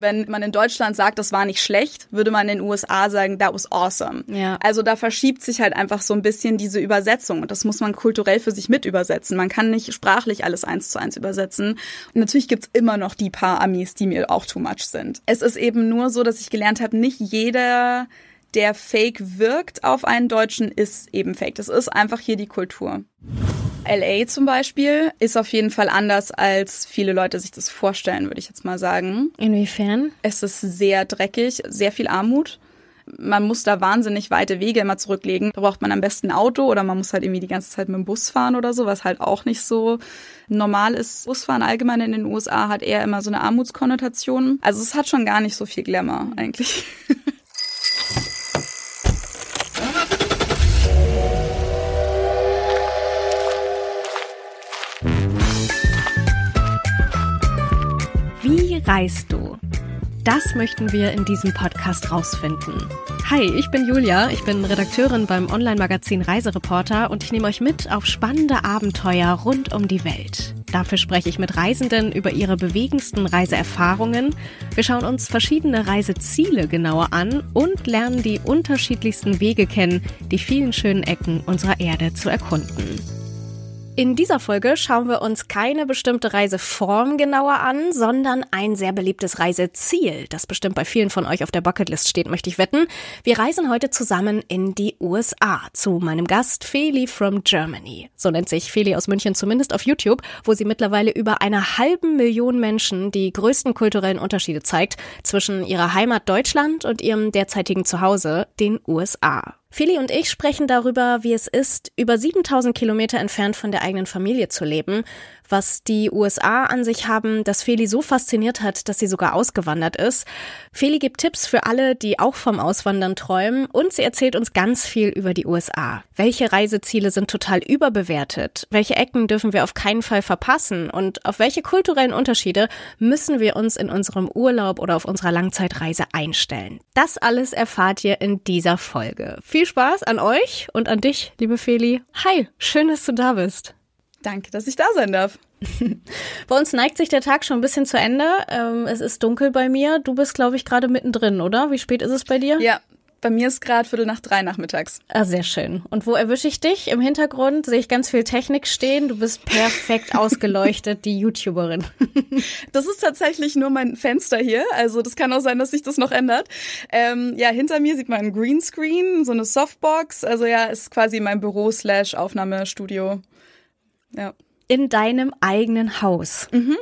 Wenn man in Deutschland sagt, das war nicht schlecht, würde man in den USA sagen, that was awesome. Ja. Also da verschiebt sich halt einfach so ein bisschen diese Übersetzung und das muss man kulturell für sich mit übersetzen. Man kann nicht sprachlich alles eins zu eins übersetzen. Und natürlich gibt's immer noch die paar Amis, die mir auch too much sind. Es ist eben nur so, dass ich gelernt habe, nicht jeder der fake wirkt auf einen Deutschen, ist eben fake. Das ist einfach hier die Kultur. LA zum Beispiel ist auf jeden Fall anders, als viele Leute sich das vorstellen, würde ich jetzt mal sagen. Inwiefern? Es ist sehr dreckig, sehr viel Armut. Man muss da wahnsinnig weite Wege immer zurücklegen. Da braucht man am besten ein Auto oder man muss halt irgendwie die ganze Zeit mit dem Bus fahren oder so, was halt auch nicht so normal ist. Busfahren allgemein in den USA hat eher immer so eine Armutskonnotation. Also es hat schon gar nicht so viel Glamour eigentlich. reist du? Das möchten wir in diesem Podcast rausfinden. Hi, ich bin Julia, ich bin Redakteurin beim Online-Magazin Reisereporter und ich nehme euch mit auf spannende Abenteuer rund um die Welt. Dafür spreche ich mit Reisenden über ihre bewegendsten Reiseerfahrungen. Wir schauen uns verschiedene Reiseziele genauer an und lernen die unterschiedlichsten Wege kennen, die vielen schönen Ecken unserer Erde zu erkunden. In dieser Folge schauen wir uns keine bestimmte Reiseform genauer an, sondern ein sehr beliebtes Reiseziel, das bestimmt bei vielen von euch auf der Bucketlist steht, möchte ich wetten. Wir reisen heute zusammen in die USA zu meinem Gast Feli from Germany. So nennt sich Feli aus München zumindest auf YouTube, wo sie mittlerweile über einer halben Million Menschen die größten kulturellen Unterschiede zeigt zwischen ihrer Heimat Deutschland und ihrem derzeitigen Zuhause, den USA. Philly und ich sprechen darüber, wie es ist, über 7000 Kilometer entfernt von der eigenen Familie zu leben was die USA an sich haben, das Feli so fasziniert hat, dass sie sogar ausgewandert ist. Feli gibt Tipps für alle, die auch vom Auswandern träumen und sie erzählt uns ganz viel über die USA. Welche Reiseziele sind total überbewertet? Welche Ecken dürfen wir auf keinen Fall verpassen? Und auf welche kulturellen Unterschiede müssen wir uns in unserem Urlaub oder auf unserer Langzeitreise einstellen? Das alles erfahrt ihr in dieser Folge. Viel Spaß an euch und an dich, liebe Feli. Hi, schön, dass du da bist. Danke, dass ich da sein darf. bei uns neigt sich der Tag schon ein bisschen zu Ende. Ähm, es ist dunkel bei mir. Du bist, glaube ich, gerade mittendrin, oder? Wie spät ist es bei dir? Ja, bei mir ist gerade Viertel nach drei nachmittags. Ah, sehr schön. Und wo erwische ich dich? Im Hintergrund sehe ich ganz viel Technik stehen. Du bist perfekt ausgeleuchtet, die YouTuberin. das ist tatsächlich nur mein Fenster hier. Also das kann auch sein, dass sich das noch ändert. Ähm, ja, hinter mir sieht man einen Greenscreen, so eine Softbox. Also ja, ist quasi mein Büro slash Aufnahmestudio. Ja. In deinem eigenen Haus. Mhm.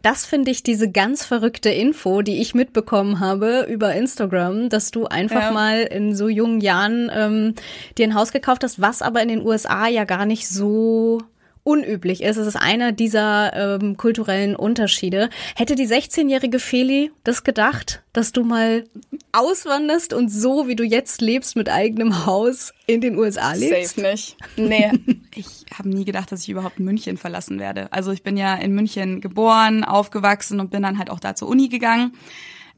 Das finde ich diese ganz verrückte Info, die ich mitbekommen habe über Instagram, dass du einfach ja. mal in so jungen Jahren ähm, dir ein Haus gekauft hast, was aber in den USA ja gar nicht so unüblich ist. Es ist einer dieser ähm, kulturellen Unterschiede. Hätte die 16-jährige Feli das gedacht, dass du mal auswanderst und so, wie du jetzt lebst, mit eigenem Haus in den USA lebst? Safe nicht. Nee. ich habe nie gedacht, dass ich überhaupt München verlassen werde. Also ich bin ja in München geboren, aufgewachsen und bin dann halt auch da zur Uni gegangen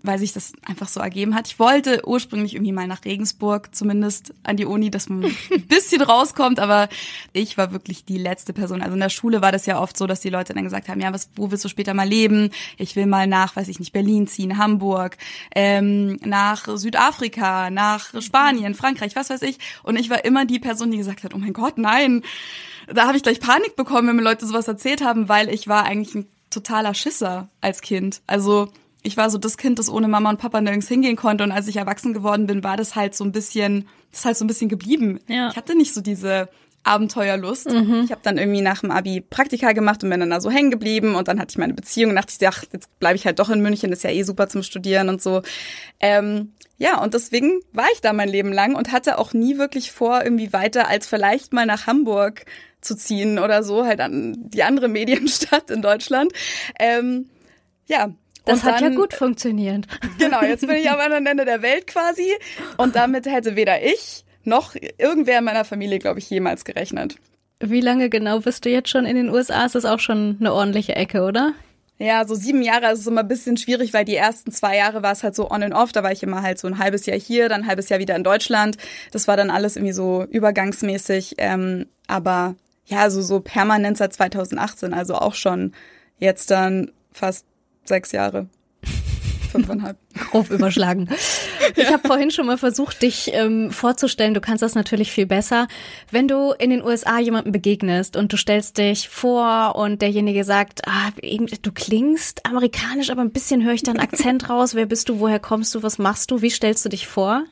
weil sich das einfach so ergeben hat. Ich wollte ursprünglich irgendwie mal nach Regensburg, zumindest an die Uni, dass man ein bisschen rauskommt, aber ich war wirklich die letzte Person. Also in der Schule war das ja oft so, dass die Leute dann gesagt haben, ja, was, wo willst du später mal leben? Ich will mal nach, weiß ich nicht, Berlin ziehen, Hamburg, ähm, nach Südafrika, nach Spanien, Frankreich, was weiß ich. Und ich war immer die Person, die gesagt hat, oh mein Gott, nein. Da habe ich gleich Panik bekommen, wenn mir Leute sowas erzählt haben, weil ich war eigentlich ein totaler Schisser als Kind. Also ich war so das Kind, das ohne Mama und Papa nirgends hingehen konnte. Und als ich erwachsen geworden bin, war das halt so ein bisschen, das ist halt so ein bisschen geblieben. Ja. Ich hatte nicht so diese Abenteuerlust. Mhm. Ich habe dann irgendwie nach dem Abi Praktika gemacht und bin dann da so hängen geblieben. Und dann hatte ich meine Beziehung und dachte ich, ach, jetzt bleibe ich halt doch in München, ist ja eh super zum Studieren und so. Ähm, ja, und deswegen war ich da mein Leben lang und hatte auch nie wirklich vor, irgendwie weiter als vielleicht mal nach Hamburg zu ziehen oder so, halt an die andere Medienstadt in Deutschland. Ähm, ja, das und hat ja gut funktioniert. Genau, jetzt bin ich am anderen Ende der Welt quasi. Und damit hätte weder ich noch irgendwer in meiner Familie, glaube ich, jemals gerechnet. Wie lange genau bist du jetzt schon in den USA? Ist das auch schon eine ordentliche Ecke, oder? Ja, so sieben Jahre also ist es immer ein bisschen schwierig, weil die ersten zwei Jahre war es halt so on and off. Da war ich immer halt so ein halbes Jahr hier, dann ein halbes Jahr wieder in Deutschland. Das war dann alles irgendwie so übergangsmäßig. Ähm, aber ja, so, so permanent seit 2018, also auch schon jetzt dann fast sechs Jahre. Fünfeinhalb. Grob überschlagen. Ich ja. habe vorhin schon mal versucht, dich ähm, vorzustellen. Du kannst das natürlich viel besser. Wenn du in den USA jemandem begegnest und du stellst dich vor und derjenige sagt, ah, du klingst amerikanisch, aber ein bisschen höre ich deinen Akzent raus. Wer bist du? Woher kommst du? Was machst du? Wie stellst du dich vor?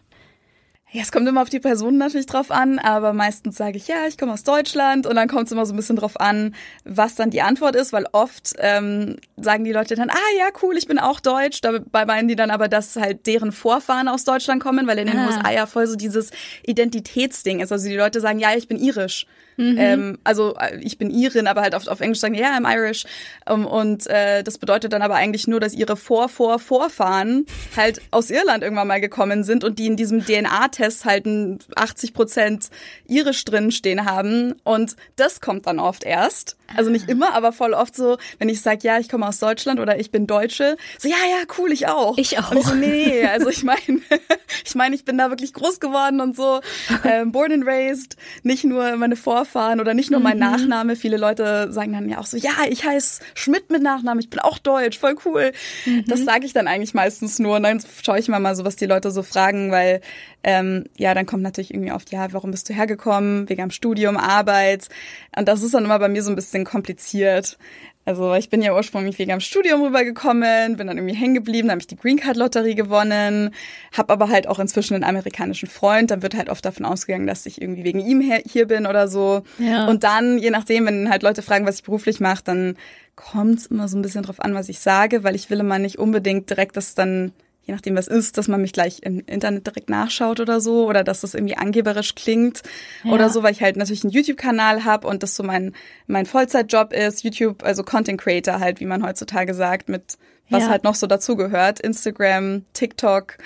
Ja, es kommt immer auf die Person natürlich drauf an, aber meistens sage ich, ja, ich komme aus Deutschland und dann kommt es immer so ein bisschen drauf an, was dann die Antwort ist, weil oft ähm, sagen die Leute dann, ah ja, cool, ich bin auch deutsch. Dabei meinen die dann aber, dass halt deren Vorfahren aus Deutschland kommen, weil in den ah. USA ja voll so dieses Identitätsding ist. Also die Leute sagen, ja, ich bin irisch. Mhm. Ähm, also äh, ich bin Irin, aber halt oft auf Englisch sagen, ja, yeah, I'm Irish. Um, ähm, und äh, das bedeutet dann aber eigentlich nur, dass ihre Vor-Vor-Vorfahren halt aus Irland irgendwann mal gekommen sind und die in diesem DNA-Test halt 80 Prozent irisch drin stehen haben. Und das kommt dann oft erst. Also nicht immer, aber voll oft so, wenn ich sage, ja, ich komme aus Deutschland oder ich bin Deutsche, so ja, ja, cool, ich auch. Ich auch. Und ich so, nee, also ich meine, ich meine, ich bin da wirklich groß geworden und so, ähm, born and raised, nicht nur meine Vorfahren oder nicht nur mein mhm. Nachname. Viele Leute sagen dann ja auch so, ja, ich heiße Schmidt mit Nachnamen, ich bin auch deutsch, voll cool. Mhm. Das sage ich dann eigentlich meistens nur und dann schaue ich mal mal so, was die Leute so fragen, weil ähm, ja, dann kommt natürlich irgendwie oft, ja, warum bist du hergekommen? Wegen am Studium, Arbeit. Und das ist dann immer bei mir so ein bisschen kompliziert. Also ich bin ja ursprünglich wegen am Studium rübergekommen, bin dann irgendwie hängen geblieben, dann habe ich die Green Card Lotterie gewonnen, habe aber halt auch inzwischen einen amerikanischen Freund, dann wird halt oft davon ausgegangen, dass ich irgendwie wegen ihm hier bin oder so. Ja. Und dann, je nachdem, wenn halt Leute fragen, was ich beruflich mache, dann kommt es immer so ein bisschen drauf an, was ich sage, weil ich will immer nicht unbedingt direkt, das dann je nachdem was ist, dass man mich gleich im Internet direkt nachschaut oder so oder dass das irgendwie angeberisch klingt ja. oder so, weil ich halt natürlich einen YouTube-Kanal habe und das so mein, mein Vollzeitjob ist, YouTube, also Content Creator halt, wie man heutzutage sagt, mit was ja. halt noch so dazugehört, Instagram, TikTok,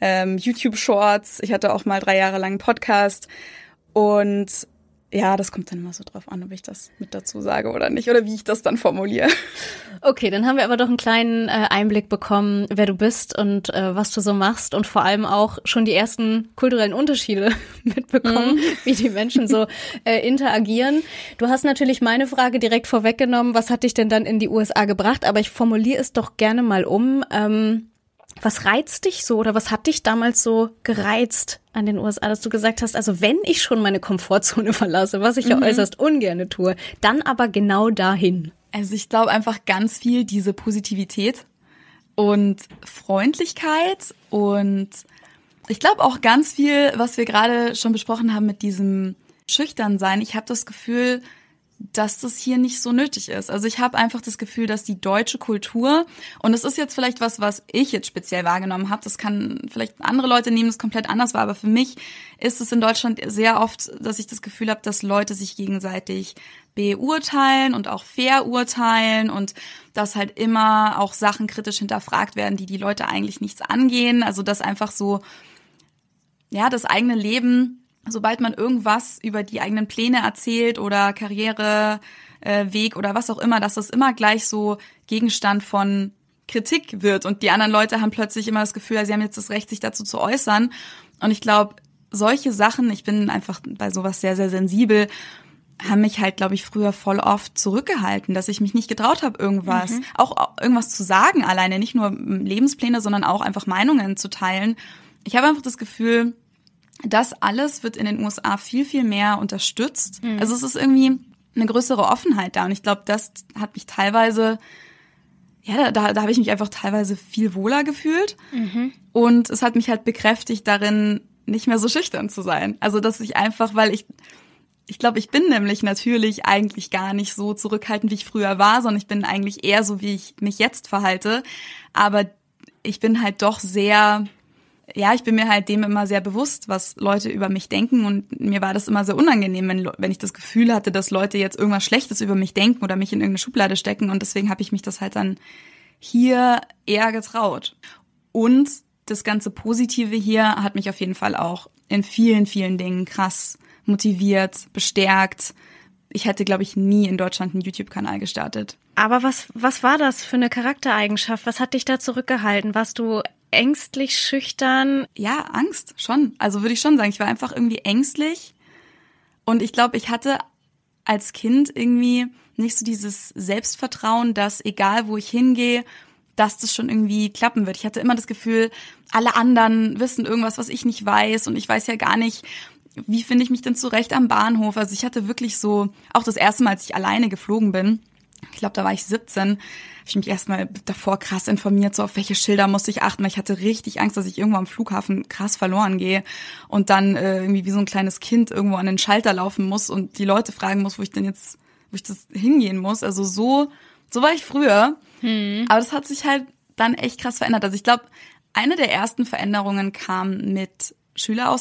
ähm, YouTube Shorts, ich hatte auch mal drei Jahre lang einen Podcast und ja, das kommt dann immer so drauf an, ob ich das mit dazu sage oder nicht oder wie ich das dann formuliere. Okay, dann haben wir aber doch einen kleinen äh, Einblick bekommen, wer du bist und äh, was du so machst und vor allem auch schon die ersten kulturellen Unterschiede mitbekommen, mhm. wie die Menschen so äh, interagieren. Du hast natürlich meine Frage direkt vorweggenommen, was hat dich denn dann in die USA gebracht? Aber ich formuliere es doch gerne mal um. Ähm, was reizt dich so oder was hat dich damals so gereizt an den USA, dass du gesagt hast, also wenn ich schon meine Komfortzone verlasse, was ich mhm. ja äußerst ungerne tue, dann aber genau dahin? Also ich glaube einfach ganz viel diese Positivität und Freundlichkeit und ich glaube auch ganz viel, was wir gerade schon besprochen haben mit diesem Schüchtern sein. Ich habe das Gefühl, dass das hier nicht so nötig ist. Also ich habe einfach das Gefühl, dass die deutsche Kultur, und das ist jetzt vielleicht was, was ich jetzt speziell wahrgenommen habe, das kann vielleicht andere Leute nehmen, das komplett anders war, aber für mich ist es in Deutschland sehr oft, dass ich das Gefühl habe, dass Leute sich gegenseitig beurteilen und auch verurteilen und dass halt immer auch Sachen kritisch hinterfragt werden, die die Leute eigentlich nichts angehen. Also dass einfach so, ja, das eigene Leben sobald man irgendwas über die eigenen Pläne erzählt oder Karriere, äh, Weg oder was auch immer, dass das immer gleich so Gegenstand von Kritik wird. Und die anderen Leute haben plötzlich immer das Gefühl, sie haben jetzt das Recht, sich dazu zu äußern. Und ich glaube, solche Sachen, ich bin einfach bei sowas sehr, sehr sensibel, haben mich halt, glaube ich, früher voll oft zurückgehalten, dass ich mich nicht getraut habe, irgendwas, mhm. auch irgendwas zu sagen alleine, nicht nur hm, Lebenspläne, sondern auch einfach Meinungen zu teilen. Ich habe einfach das Gefühl, das alles wird in den USA viel, viel mehr unterstützt. Mhm. Also es ist irgendwie eine größere Offenheit da. Und ich glaube, das hat mich teilweise, ja, da, da, habe ich mich einfach teilweise viel wohler gefühlt. Mhm. Und es hat mich halt bekräftigt darin, nicht mehr so schüchtern zu sein. Also, dass ich einfach, weil ich, ich glaube, ich bin nämlich natürlich eigentlich gar nicht so zurückhaltend, wie ich früher war, sondern ich bin eigentlich eher so, wie ich mich jetzt verhalte. Aber ich bin halt doch sehr ja, ich bin mir halt dem immer sehr bewusst, was Leute über mich denken und mir war das immer sehr unangenehm, wenn, wenn ich das Gefühl hatte, dass Leute jetzt irgendwas Schlechtes über mich denken oder mich in irgendeine Schublade stecken und deswegen habe ich mich das halt dann hier eher getraut. Und das ganze Positive hier hat mich auf jeden Fall auch in vielen, vielen Dingen krass motiviert, bestärkt, ich hätte, glaube ich, nie in Deutschland einen YouTube-Kanal gestartet. Aber was, was war das für eine Charaktereigenschaft? Was hat dich da zurückgehalten? Warst du ängstlich, schüchtern? Ja, Angst, schon. Also würde ich schon sagen, ich war einfach irgendwie ängstlich. Und ich glaube, ich hatte als Kind irgendwie nicht so dieses Selbstvertrauen, dass egal wo ich hingehe, dass das schon irgendwie klappen wird. Ich hatte immer das Gefühl, alle anderen wissen irgendwas, was ich nicht weiß und ich weiß ja gar nicht, wie finde ich mich denn zurecht am Bahnhof? Also ich hatte wirklich so, auch das erste Mal, als ich alleine geflogen bin, ich glaube, da war ich 17, habe ich mich erstmal davor krass informiert, so auf welche Schilder muss ich achten, weil ich hatte richtig Angst, dass ich irgendwo am Flughafen krass verloren gehe und dann äh, irgendwie wie so ein kleines Kind irgendwo an den Schalter laufen muss und die Leute fragen muss, wo ich denn jetzt, wo ich das hingehen muss. Also so, so war ich früher. Hm. Aber das hat sich halt dann echt krass verändert. Also ich glaube, eine der ersten Veränderungen kam mit Schüler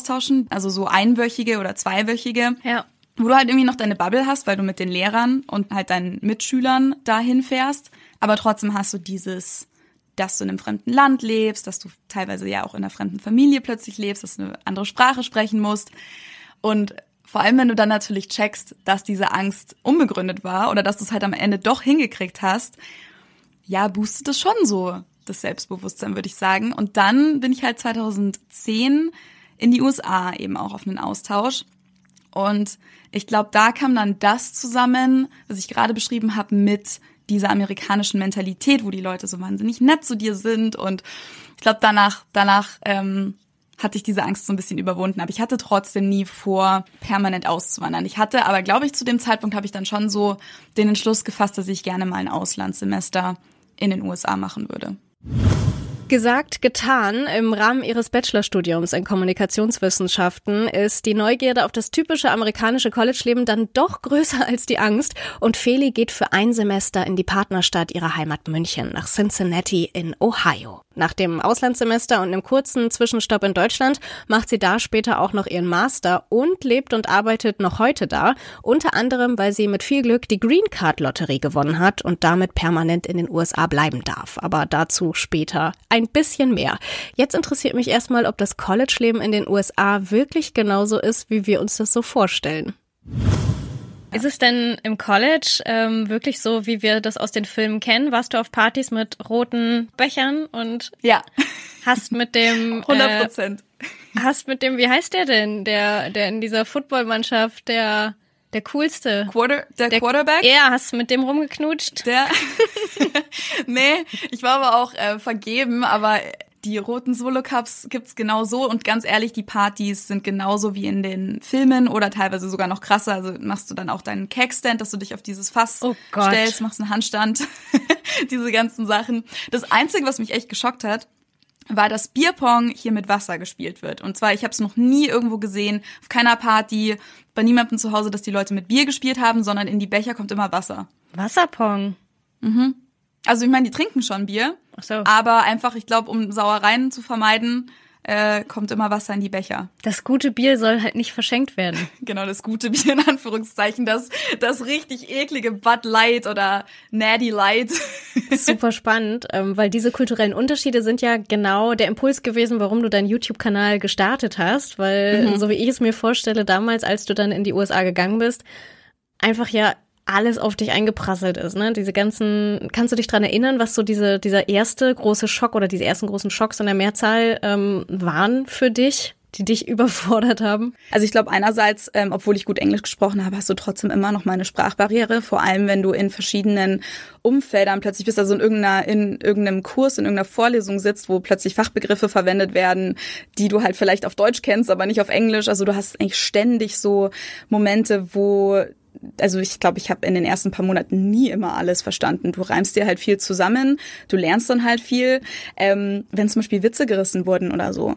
also so einwöchige oder zweiwöchige. Ja wo du halt irgendwie noch deine Bubble hast, weil du mit den Lehrern und halt deinen Mitschülern dahin fährst, aber trotzdem hast du dieses, dass du in einem fremden Land lebst, dass du teilweise ja auch in einer fremden Familie plötzlich lebst, dass du eine andere Sprache sprechen musst und vor allem, wenn du dann natürlich checkst, dass diese Angst unbegründet war oder dass du es halt am Ende doch hingekriegt hast, ja, boostet es schon so das Selbstbewusstsein, würde ich sagen. Und dann bin ich halt 2010 in die USA eben auch auf einen Austausch. Und ich glaube, da kam dann das zusammen, was ich gerade beschrieben habe, mit dieser amerikanischen Mentalität, wo die Leute so wahnsinnig nett zu dir sind. Und ich glaube, danach, danach ähm, hatte ich diese Angst so ein bisschen überwunden. Aber ich hatte trotzdem nie vor, permanent auszuwandern. Ich hatte, aber glaube ich, zu dem Zeitpunkt habe ich dann schon so den Entschluss gefasst, dass ich gerne mal ein Auslandssemester in den USA machen würde. Gesagt, getan. Im Rahmen ihres Bachelorstudiums in Kommunikationswissenschaften ist die Neugierde auf das typische amerikanische College-Leben dann doch größer als die Angst und Feli geht für ein Semester in die Partnerstadt ihrer Heimat München nach Cincinnati in Ohio. Nach dem Auslandssemester und einem kurzen Zwischenstopp in Deutschland macht sie da später auch noch ihren Master und lebt und arbeitet noch heute da, unter anderem, weil sie mit viel Glück die Green Card Lotterie gewonnen hat und damit permanent in den USA bleiben darf. Aber dazu später ein bisschen mehr. Jetzt interessiert mich erstmal, ob das College-Leben in den USA wirklich genauso ist, wie wir uns das so vorstellen. Ist es denn im College ähm, wirklich so, wie wir das aus den Filmen kennen? Warst du auf Partys mit roten Bechern und ja. hast mit dem 100 äh, Prozent. Äh, hast mit dem, wie heißt der denn, der, der in dieser Footballmannschaft, der der coolste. Quarter, der, der Quarterback? Ja, hast mit dem rumgeknutscht? Der. nee, ich war aber auch äh, vergeben, aber die roten Solo-Cups gibt's genauso und ganz ehrlich, die Partys sind genauso wie in den Filmen oder teilweise sogar noch krasser. Also machst du dann auch deinen Kegstand, dass du dich auf dieses Fass oh stellst, machst einen Handstand, diese ganzen Sachen. Das Einzige, was mich echt geschockt hat, war, dass Bierpong hier mit Wasser gespielt wird. Und zwar, ich habe es noch nie irgendwo gesehen, auf keiner Party, bei niemandem zu Hause, dass die Leute mit Bier gespielt haben, sondern in die Becher kommt immer Wasser. Wasserpong? Mhm. Also ich meine, die trinken schon Bier, Ach so. aber einfach, ich glaube, um Sauereien zu vermeiden, äh, kommt immer Wasser in die Becher. Das gute Bier soll halt nicht verschenkt werden. genau, das gute Bier in Anführungszeichen, das, das richtig eklige Bud Light oder Natty Light. Super spannend, ähm, weil diese kulturellen Unterschiede sind ja genau der Impuls gewesen, warum du deinen YouTube-Kanal gestartet hast, weil mhm. so wie ich es mir vorstelle, damals, als du dann in die USA gegangen bist, einfach ja alles auf dich eingeprasselt ist, ne? Diese ganzen, kannst du dich dran erinnern, was so diese, dieser erste große Schock oder diese ersten großen Schocks in der Mehrzahl ähm, waren für dich? die dich überfordert haben? Also ich glaube einerseits, ähm, obwohl ich gut Englisch gesprochen habe, hast du trotzdem immer noch mal eine Sprachbarriere, vor allem wenn du in verschiedenen Umfeldern plötzlich bist, also in, irgendeiner, in irgendeinem Kurs, in irgendeiner Vorlesung sitzt, wo plötzlich Fachbegriffe verwendet werden, die du halt vielleicht auf Deutsch kennst, aber nicht auf Englisch. Also du hast eigentlich ständig so Momente, wo also ich glaube, ich habe in den ersten paar Monaten nie immer alles verstanden. Du reimst dir halt viel zusammen, du lernst dann halt viel. Ähm, wenn zum Beispiel Witze gerissen wurden oder so,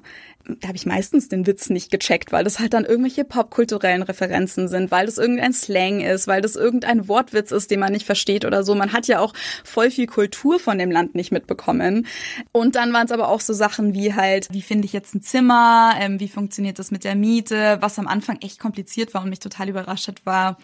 da habe ich meistens den Witz nicht gecheckt, weil das halt dann irgendwelche popkulturellen Referenzen sind, weil das irgendein Slang ist, weil das irgendein Wortwitz ist, den man nicht versteht oder so. Man hat ja auch voll viel Kultur von dem Land nicht mitbekommen. Und dann waren es aber auch so Sachen wie halt, wie finde ich jetzt ein Zimmer, ähm, wie funktioniert das mit der Miete, was am Anfang echt kompliziert war und mich total überrascht hat, war,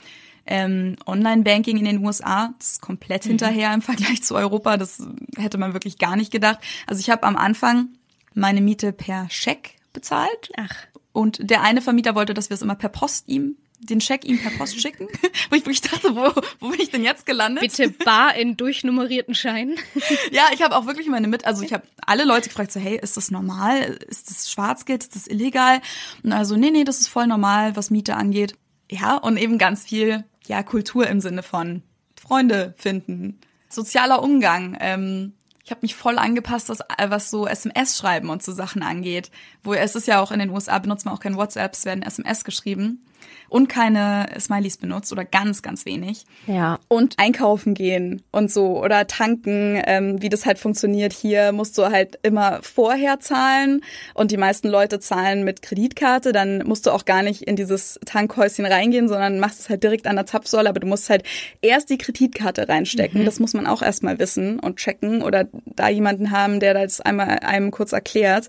ähm, Online-Banking in den USA ist komplett mhm. hinterher im Vergleich zu Europa. Das hätte man wirklich gar nicht gedacht. Also ich habe am Anfang meine Miete per Scheck bezahlt. Ach. Und der eine Vermieter wollte, dass wir es immer per Post ihm den Scheck ihm per Post schicken, wo ich wirklich dachte, wo, wo bin ich denn jetzt gelandet? Bitte bar in durchnummerierten Scheinen. ja, ich habe auch wirklich meine mit, also ich habe alle Leute gefragt so, hey, ist das normal? Ist das Schwarzgeld? Ist das illegal? Und also nee, nee, das ist voll normal, was Miete angeht. Ja, und eben ganz viel ja, Kultur im Sinne von Freunde finden, sozialer Umgang. Ähm, ich habe mich voll angepasst, was, äh, was so SMS-Schreiben und so Sachen angeht. Wo es ist ja auch in den USA benutzt man auch kein WhatsApp, es werden SMS geschrieben und keine Smileys benutzt oder ganz, ganz wenig. Ja. Und einkaufen gehen und so oder tanken, ähm, wie das halt funktioniert. Hier musst du halt immer vorher zahlen und die meisten Leute zahlen mit Kreditkarte. Dann musst du auch gar nicht in dieses Tankhäuschen reingehen, sondern machst es halt direkt an der Zapfsäule. Aber du musst halt erst die Kreditkarte reinstecken. Mhm. Das muss man auch erstmal wissen und checken oder da jemanden haben, der das einmal einem kurz erklärt.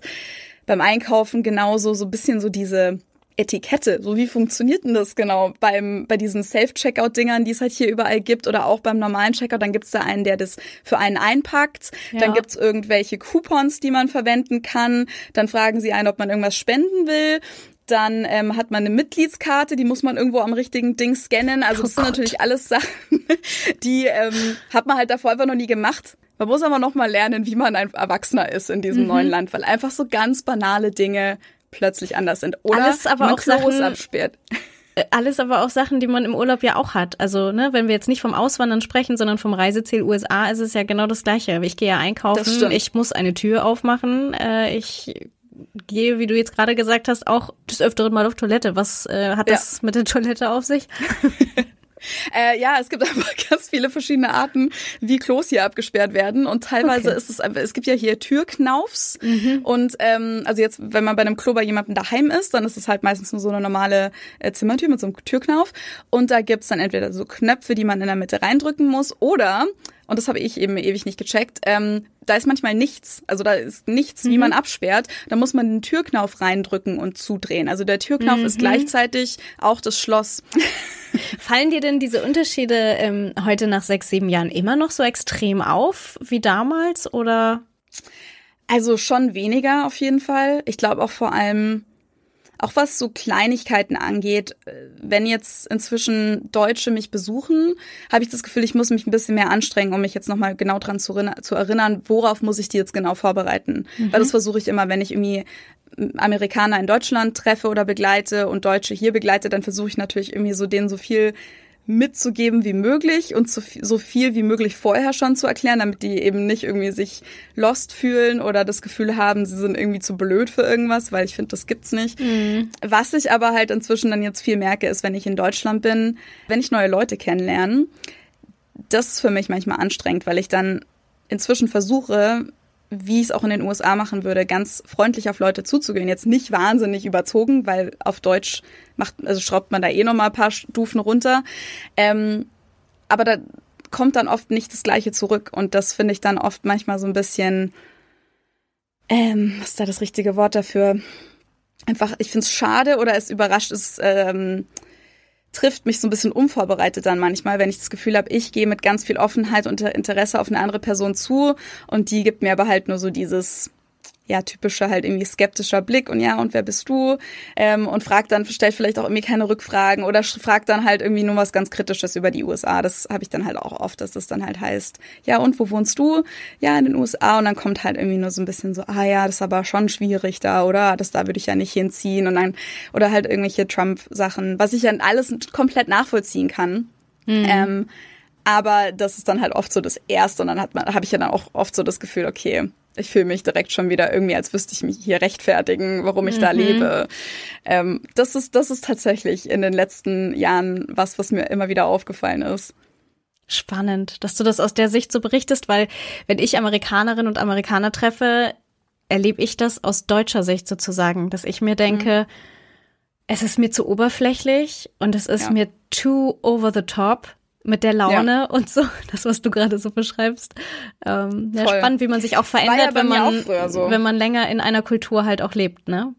Beim Einkaufen genauso so ein bisschen so diese Etikette? So wie funktioniert denn das genau beim, bei diesen Self-Checkout-Dingern, die es halt hier überall gibt oder auch beim normalen Checkout? Dann gibt es da einen, der das für einen einpackt. Ja. Dann gibt es irgendwelche Coupons, die man verwenden kann. Dann fragen sie einen, ob man irgendwas spenden will dann ähm, hat man eine Mitgliedskarte, die muss man irgendwo am richtigen Ding scannen. Also oh das sind Gott. natürlich alles Sachen, die ähm, hat man halt davor einfach noch nie gemacht. Man muss aber noch mal lernen, wie man ein Erwachsener ist in diesem mhm. neuen Land, weil einfach so ganz banale Dinge plötzlich anders sind. Oder Alles aber auch Klos Sachen, äh, Alles aber auch Sachen, die man im Urlaub ja auch hat. Also, ne, wenn wir jetzt nicht vom Auswandern sprechen, sondern vom Reiseziel USA, ist es ja genau das Gleiche. Ich gehe ja einkaufen, ich muss eine Tür aufmachen, äh, ich gehe, wie du jetzt gerade gesagt hast, auch des Öfteren mal auf Toilette. Was äh, hat ja. das mit der Toilette auf sich? Äh, ja, es gibt einfach ganz viele verschiedene Arten, wie Klos hier abgesperrt werden. Und teilweise okay. ist es einfach, es gibt ja hier Türknaufs. Mhm. Und ähm, also jetzt, wenn man bei einem Klo bei jemandem daheim ist, dann ist es halt meistens nur so eine normale äh, Zimmertür mit so einem Türknauf. Und da gibt's dann entweder so Knöpfe, die man in der Mitte reindrücken muss, oder und das habe ich eben ewig nicht gecheckt, ähm, da ist manchmal nichts. Also da ist nichts, mhm. wie man absperrt. Da muss man den Türknauf reindrücken und zudrehen. Also der Türknauf mhm. ist gleichzeitig auch das Schloss. Fallen dir denn diese Unterschiede ähm, heute nach sechs, sieben Jahren immer noch so extrem auf wie damals oder? Also schon weniger auf jeden Fall. Ich glaube auch vor allem, auch was so Kleinigkeiten angeht, äh, wenn jetzt inzwischen Deutsche mich besuchen, habe ich das Gefühl, ich muss mich ein bisschen mehr anstrengen, um mich jetzt nochmal genau dran zu, zu, erinnern, worauf muss ich die jetzt genau vorbereiten. Mhm. Weil das versuche ich immer, wenn ich irgendwie hm, Amerikaner in Deutschland treffe oder begleite und Deutsche hier begleite, dann versuche ich natürlich irgendwie so denen so viel mitzugeben wie möglich und so viel wie möglich vorher schon zu erklären, damit die eben nicht irgendwie sich lost fühlen oder das Gefühl haben, sie sind irgendwie zu blöd für irgendwas, weil ich finde, das gibt's nicht. Mhm. Was ich aber halt inzwischen dann jetzt viel merke, ist, wenn ich in Deutschland bin, wenn ich neue Leute kennenlerne, das ist für mich manchmal anstrengend, weil ich dann inzwischen versuche, wie ich es auch in den USA machen würde, ganz freundlich auf Leute zuzugehen. Jetzt nicht wahnsinnig überzogen, weil auf Deutsch macht, also schraubt man da eh nochmal ein paar Stufen runter. Ähm, aber da kommt dann oft nicht das Gleiche zurück. Und das finde ich dann oft manchmal so ein bisschen, ähm, was ist da das richtige Wort dafür? Einfach, ich finde es schade oder es überrascht, es, ähm, trifft mich so ein bisschen unvorbereitet dann manchmal, wenn ich das Gefühl habe, ich gehe mit ganz viel Offenheit und Interesse auf eine andere Person zu und die gibt mir aber halt nur so dieses ja, typischer halt irgendwie skeptischer Blick und ja, und wer bist du? Ähm, und fragt dann, stellt vielleicht auch irgendwie keine Rückfragen oder fragt dann halt irgendwie nur was ganz Kritisches über die USA. Das habe ich dann halt auch oft, dass das dann halt heißt, ja, und wo wohnst du? Ja, in den USA. Und dann kommt halt irgendwie nur so ein bisschen so, ah ja, das ist aber schon schwierig da oder das da würde ich ja nicht hinziehen und dann, oder halt irgendwelche Trump-Sachen, was ich dann alles komplett nachvollziehen kann. Mhm. Ähm, aber das ist dann halt oft so das Erste und dann hat man, habe ich ja dann auch oft so das Gefühl, okay, ich fühle mich direkt schon wieder irgendwie, als wüsste ich mich hier rechtfertigen, warum ich mhm. da lebe. Ähm, das, ist, das ist tatsächlich in den letzten Jahren was, was mir immer wieder aufgefallen ist. Spannend, dass du das aus der Sicht so berichtest, weil wenn ich Amerikanerinnen und Amerikaner treffe, erlebe ich das aus deutscher Sicht sozusagen, dass ich mir denke, mhm. es ist mir zu oberflächlich und es ist ja. mir too over the top mit der Laune ja. und so, das, was du gerade so beschreibst. Ähm, ja, spannend, wie man sich auch verändert, ja wenn, man, so. wenn man länger in einer Kultur halt auch lebt, ne?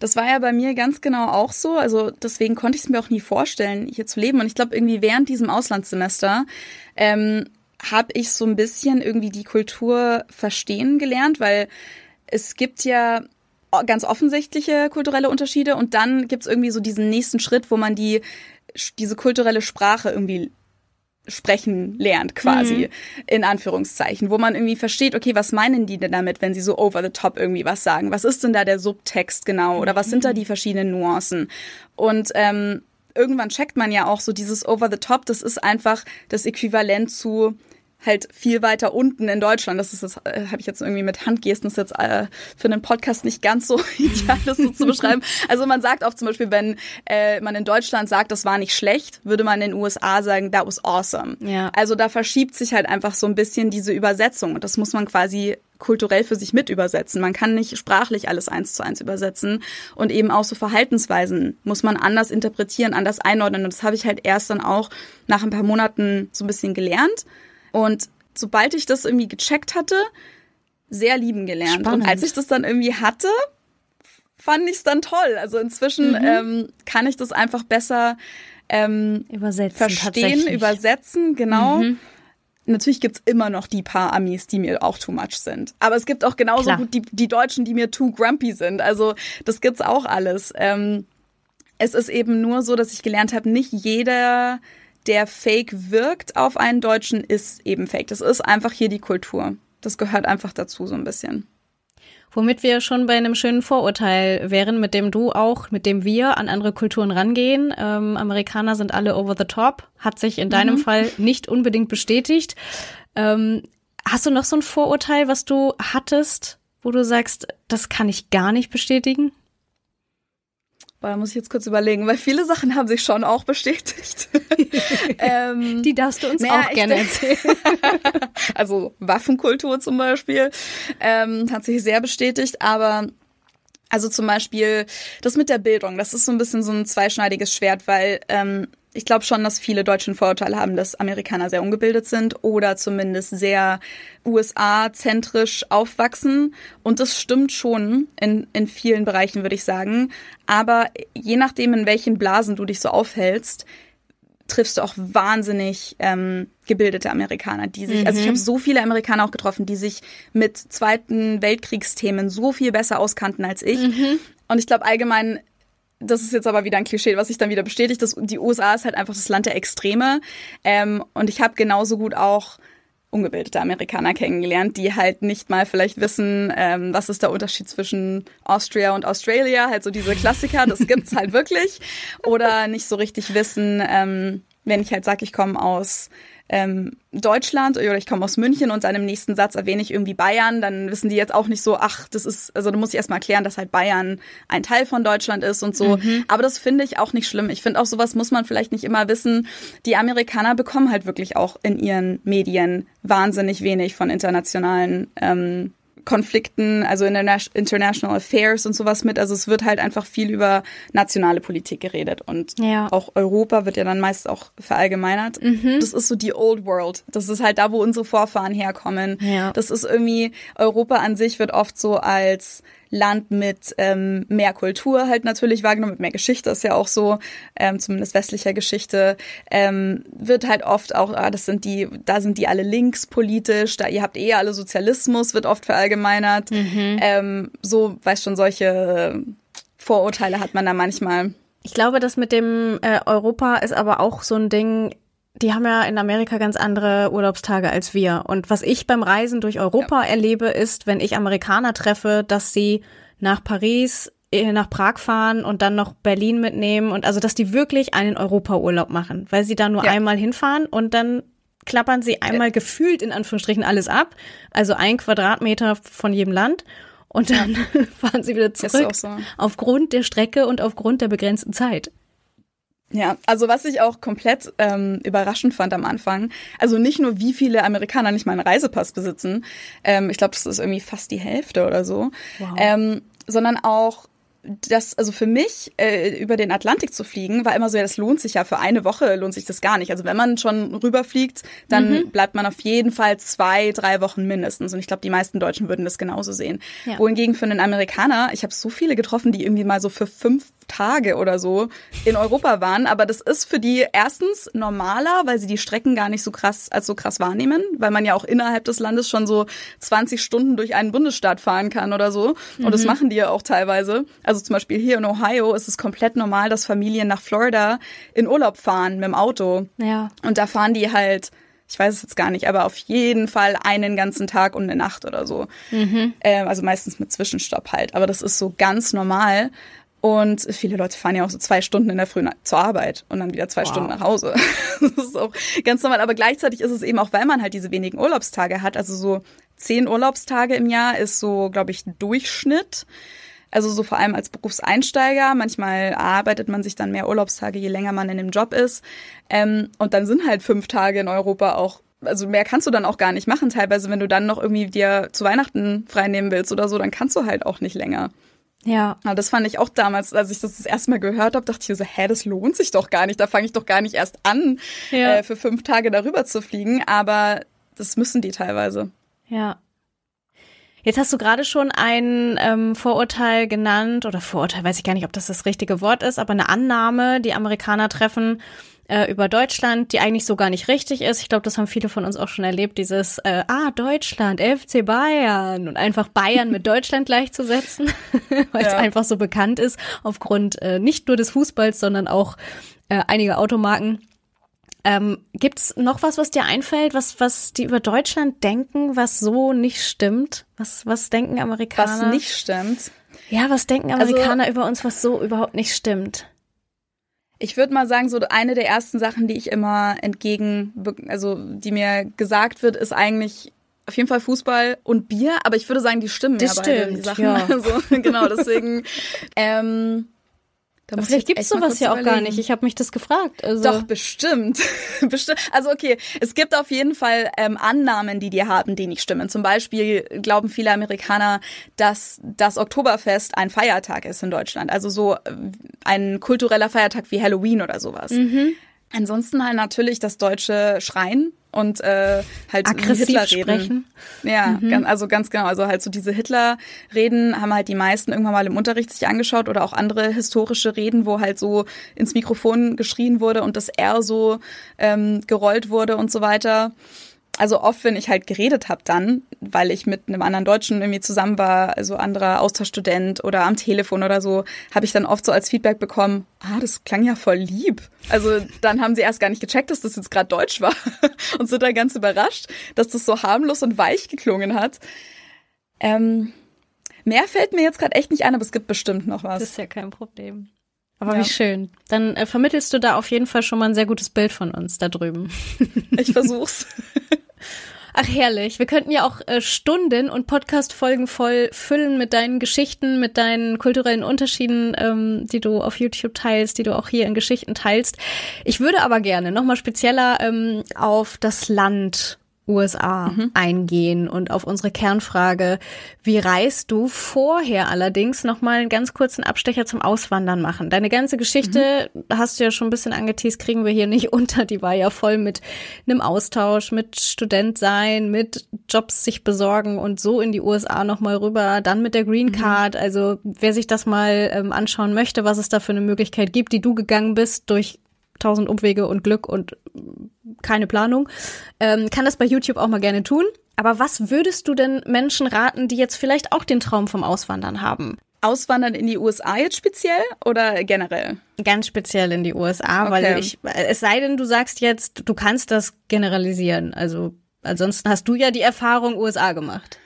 Das war ja bei mir ganz genau auch so. Also deswegen konnte ich es mir auch nie vorstellen, hier zu leben. Und ich glaube, irgendwie während diesem Auslandssemester ähm, habe ich so ein bisschen irgendwie die Kultur verstehen gelernt, weil es gibt ja ganz offensichtliche kulturelle Unterschiede und dann gibt es irgendwie so diesen nächsten Schritt, wo man die, diese kulturelle Sprache irgendwie sprechen lernt quasi, mhm. in Anführungszeichen, wo man irgendwie versteht, okay, was meinen die denn damit, wenn sie so over the top irgendwie was sagen? Was ist denn da der Subtext genau oder was sind da mhm. die verschiedenen Nuancen? Und ähm, irgendwann checkt man ja auch so dieses over the top, das ist einfach das Äquivalent zu halt viel weiter unten in Deutschland. Das ist das, äh, habe ich jetzt irgendwie mit Handgesten ist jetzt äh, für einen Podcast nicht ganz so ideal, das so zu beschreiben. Also man sagt oft zum Beispiel, wenn äh, man in Deutschland sagt, das war nicht schlecht, würde man in den USA sagen, that was awesome. Ja. Also da verschiebt sich halt einfach so ein bisschen diese Übersetzung und das muss man quasi kulturell für sich mit übersetzen. Man kann nicht sprachlich alles eins zu eins übersetzen und eben auch so Verhaltensweisen muss man anders interpretieren, anders einordnen und das habe ich halt erst dann auch nach ein paar Monaten so ein bisschen gelernt und sobald ich das irgendwie gecheckt hatte, sehr lieben gelernt. Spannend. Und als ich das dann irgendwie hatte, fand ich es dann toll. Also inzwischen mhm. ähm, kann ich das einfach besser ähm, übersetzen, verstehen, übersetzen, genau. Mhm. Natürlich es immer noch die paar Amis, die mir auch too much sind. Aber es gibt auch genauso Klar. gut die, die Deutschen, die mir too grumpy sind. Also das gibt's auch alles. Ähm, es ist eben nur so, dass ich gelernt habe, nicht jeder der fake wirkt auf einen Deutschen, ist eben fake. Das ist einfach hier die Kultur. Das gehört einfach dazu so ein bisschen. Womit wir schon bei einem schönen Vorurteil wären, mit dem du auch, mit dem wir an andere Kulturen rangehen. Ähm, Amerikaner sind alle over the top, hat sich in deinem mhm. Fall nicht unbedingt bestätigt. Ähm, hast du noch so ein Vorurteil, was du hattest, wo du sagst, das kann ich gar nicht bestätigen? Boah, da muss ich jetzt kurz überlegen, weil viele Sachen haben sich schon auch bestätigt. ähm, die darfst du uns naja, auch gerne erzählen. also Waffenkultur zum Beispiel ähm, hat sich sehr bestätigt, aber also zum Beispiel das mit der Bildung, das ist so ein bisschen so ein zweischneidiges Schwert, weil ähm, ich glaube schon, dass viele Deutschen Vorurteile haben, dass Amerikaner sehr ungebildet sind oder zumindest sehr USA-zentrisch aufwachsen. Und das stimmt schon in, in vielen Bereichen, würde ich sagen. Aber je nachdem, in welchen Blasen du dich so aufhältst, triffst du auch wahnsinnig ähm, gebildete Amerikaner, die sich, mhm. also ich habe mhm. so viele Amerikaner auch getroffen, die sich mit Zweiten Weltkriegsthemen so viel besser auskannten als ich. Mhm. Und ich glaube allgemein das ist jetzt aber wieder ein Klischee, was sich dann wieder bestätigt, dass die USA ist halt einfach das Land der Extreme. Ähm, und ich habe genauso gut auch ungebildete Amerikaner kennengelernt, die halt nicht mal vielleicht wissen, ähm, was ist der Unterschied zwischen Austria und Australia, halt so diese Klassiker, das gibt's halt wirklich, oder nicht so richtig wissen, ähm, wenn ich halt sage, ich komme aus ähm, Deutschland oder ich komme aus München und dann im nächsten Satz erwähne ich irgendwie Bayern, dann wissen die jetzt auch nicht so, ach, das ist, also da muss ich erstmal erklären, dass halt Bayern ein Teil von Deutschland ist und so. Mhm. Aber das finde ich auch nicht schlimm. Ich finde auch sowas muss man vielleicht nicht immer wissen. Die Amerikaner bekommen halt wirklich auch in ihren Medien wahnsinnig wenig von internationalen ähm, Konflikten, also in International Affairs und sowas mit. Also es wird halt einfach viel über nationale Politik geredet und ja. auch Europa wird ja dann meist auch verallgemeinert. Mhm. Das ist so die Old World. Das ist halt da, wo unsere Vorfahren herkommen. Ja. Das ist irgendwie, Europa an sich wird oft so als Land mit ähm, mehr Kultur halt natürlich wahrgenommen, mit mehr Geschichte ist ja auch so, ähm, zumindest westlicher Geschichte, ähm, wird halt oft auch, ah, das sind die, da sind die alle links politisch, da ihr habt eh alle Sozialismus, wird oft verallgemeinert. Mhm. Ähm, so, weiß schon, solche Vorurteile hat man da manchmal. Ich glaube, das mit dem äh, Europa ist aber auch so ein Ding, die haben ja in Amerika ganz andere Urlaubstage als wir. Und was ich beim Reisen durch Europa ja. erlebe, ist, wenn ich Amerikaner treffe, dass sie nach Paris, äh, nach Prag fahren und dann noch Berlin mitnehmen und also, dass die wirklich einen Europaurlaub machen, weil sie da nur ja. einmal hinfahren und dann klappern sie äh. einmal ja. gefühlt in Anführungsstrichen alles ab, also ein Quadratmeter von jedem Land und dann fahren sie wieder zurück so. aufgrund der Strecke und aufgrund der begrenzten Zeit. Ja, also was ich auch komplett ähm, überraschend fand am Anfang, also nicht nur wie viele Amerikaner nicht mal einen Reisepass besitzen, ähm, ich glaube, das ist irgendwie fast die Hälfte oder so, wow. ähm, sondern auch das, also für mich, äh, über den Atlantik zu fliegen, war immer so, ja, das lohnt sich ja, für eine Woche lohnt sich das gar nicht. Also wenn man schon rüberfliegt, dann mhm. bleibt man auf jeden Fall zwei, drei Wochen mindestens. Und ich glaube, die meisten Deutschen würden das genauso sehen. Ja. Wohingegen für einen Amerikaner, ich habe so viele getroffen, die irgendwie mal so für fünf Tage oder so in Europa waren. Aber das ist für die erstens normaler, weil sie die Strecken gar nicht so krass als so krass wahrnehmen, weil man ja auch innerhalb des Landes schon so 20 Stunden durch einen Bundesstaat fahren kann oder so. Und mhm. das machen die ja auch teilweise. Also zum Beispiel hier in Ohio ist es komplett normal, dass Familien nach Florida in Urlaub fahren mit dem Auto. Ja. Und da fahren die halt ich weiß es jetzt gar nicht, aber auf jeden Fall einen ganzen Tag und eine Nacht oder so. Mhm. Ähm, also meistens mit Zwischenstopp halt. Aber das ist so ganz normal. Und viele Leute fahren ja auch so zwei Stunden in der Früh zur Arbeit und dann wieder zwei wow. Stunden nach Hause. Das ist auch ganz normal. Aber gleichzeitig ist es eben auch, weil man halt diese wenigen Urlaubstage hat, also so zehn Urlaubstage im Jahr ist so, glaube ich, Durchschnitt. Also so vor allem als Berufseinsteiger. Manchmal arbeitet man sich dann mehr Urlaubstage, je länger man in dem Job ist. Ähm, und dann sind halt fünf Tage in Europa auch also mehr kannst du dann auch gar nicht machen. Teilweise, wenn du dann noch irgendwie dir zu Weihnachten frei willst oder so, dann kannst du halt auch nicht länger. Ja. ja. Ah, das fand ich auch damals, als ich das das erste Mal gehört habe, dachte ich so, hä, das lohnt sich doch gar nicht. Da fange ich doch gar nicht erst an, ja. äh, für fünf Tage darüber zu fliegen. Aber das müssen die teilweise. Ja. Jetzt hast du gerade schon ein ähm, Vorurteil genannt oder Vorurteil, weiß ich gar nicht, ob das das richtige Wort ist, aber eine Annahme, die Amerikaner treffen, äh, über Deutschland, die eigentlich so gar nicht richtig ist. Ich glaube, das haben viele von uns auch schon erlebt, dieses äh, Ah, Deutschland, FC Bayern und einfach Bayern mit Deutschland gleichzusetzen, weil es ja. einfach so bekannt ist, aufgrund äh, nicht nur des Fußballs, sondern auch äh, einiger Automarken. Ähm, Gibt noch was, was dir einfällt, was, was die über Deutschland denken, was so nicht stimmt? Was, was denken Amerikaner? Was nicht stimmt? Ja, was denken also Amerikaner also, über uns, was so überhaupt nicht stimmt? Ich würde mal sagen, so eine der ersten Sachen, die ich immer entgegen, also die mir gesagt wird, ist eigentlich auf jeden Fall Fußball und Bier, aber ich würde sagen, die stimmen das ja stimmt, beide, die Sachen. Ja. Also, genau, deswegen. ähm, da vielleicht gibt es sowas ja auch überlegen. gar nicht. Ich habe mich das gefragt. Also. Doch, bestimmt. bestimmt. Also okay, es gibt auf jeden Fall ähm, Annahmen, die dir haben, die nicht stimmen. Zum Beispiel glauben viele Amerikaner, dass das Oktoberfest ein Feiertag ist in Deutschland. Also so äh, ein kultureller Feiertag wie Halloween oder sowas. Mhm. Ansonsten halt natürlich das deutsche Schreien und äh, halt Hitler -Reden. sprechen. Ja, mhm. ganz, also ganz genau. Also halt so diese Hitler-Reden haben halt die meisten irgendwann mal im Unterricht sich angeschaut oder auch andere historische Reden, wo halt so ins Mikrofon geschrien wurde und das R so ähm, gerollt wurde und so weiter also oft, wenn ich halt geredet habe dann, weil ich mit einem anderen Deutschen irgendwie zusammen war, also anderer Austauschstudent oder am Telefon oder so, habe ich dann oft so als Feedback bekommen, ah, das klang ja voll lieb. Also dann haben sie erst gar nicht gecheckt, dass das jetzt gerade Deutsch war und sind dann ganz überrascht, dass das so harmlos und weich geklungen hat. Ähm, mehr fällt mir jetzt gerade echt nicht ein, aber es gibt bestimmt noch was. Das ist ja kein Problem. Aber ja. wie schön. Dann äh, vermittelst du da auf jeden Fall schon mal ein sehr gutes Bild von uns da drüben. Ich versuch's. Ach herrlich, wir könnten ja auch äh, Stunden und Podcast-Folgen voll füllen mit deinen Geschichten, mit deinen kulturellen Unterschieden, ähm, die du auf YouTube teilst, die du auch hier in Geschichten teilst. Ich würde aber gerne nochmal spezieller ähm, auf das Land USA mhm. eingehen und auf unsere Kernfrage, wie reist du vorher allerdings nochmal einen ganz kurzen Abstecher zum Auswandern machen. Deine ganze Geschichte mhm. hast du ja schon ein bisschen angeteased, kriegen wir hier nicht unter. Die war ja voll mit einem Austausch, mit Student sein, mit Jobs sich besorgen und so in die USA nochmal rüber, dann mit der Green mhm. Card. Mhm. Also wer sich das mal ähm, anschauen möchte, was es da für eine Möglichkeit gibt, die du gegangen bist durch tausend Umwege und Glück und keine Planung, ähm, kann das bei YouTube auch mal gerne tun. Aber was würdest du denn Menschen raten, die jetzt vielleicht auch den Traum vom Auswandern haben? Auswandern in die USA jetzt speziell oder generell? Ganz speziell in die USA, okay. weil ich, es sei denn, du sagst jetzt, du kannst das generalisieren. Also ansonsten hast du ja die Erfahrung USA gemacht.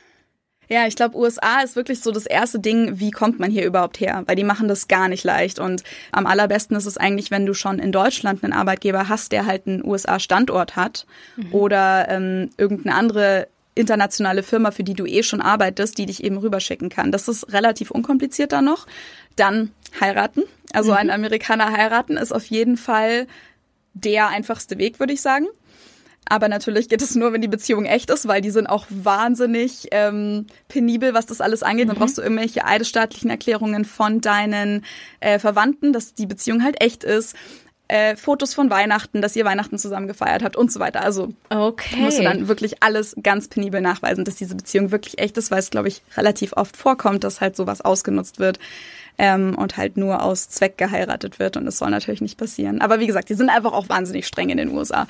Ja, ich glaube, USA ist wirklich so das erste Ding, wie kommt man hier überhaupt her? Weil die machen das gar nicht leicht. Und am allerbesten ist es eigentlich, wenn du schon in Deutschland einen Arbeitgeber hast, der halt einen USA-Standort hat mhm. oder ähm, irgendeine andere internationale Firma, für die du eh schon arbeitest, die dich eben rüberschicken kann. Das ist relativ unkomplizierter noch. Dann heiraten. Also mhm. ein Amerikaner heiraten ist auf jeden Fall der einfachste Weg, würde ich sagen. Aber natürlich geht es nur, wenn die Beziehung echt ist, weil die sind auch wahnsinnig ähm, penibel, was das alles angeht. Mhm. Dann brauchst du irgendwelche eidesstaatlichen Erklärungen von deinen äh, Verwandten, dass die Beziehung halt echt ist. Äh, Fotos von Weihnachten, dass ihr Weihnachten zusammen gefeiert habt und so weiter. Also okay. musst du dann wirklich alles ganz penibel nachweisen, dass diese Beziehung wirklich echt ist, weil es, glaube ich, relativ oft vorkommt, dass halt sowas ausgenutzt wird ähm, und halt nur aus Zweck geheiratet wird. Und das soll natürlich nicht passieren. Aber wie gesagt, die sind einfach auch wahnsinnig streng in den USA.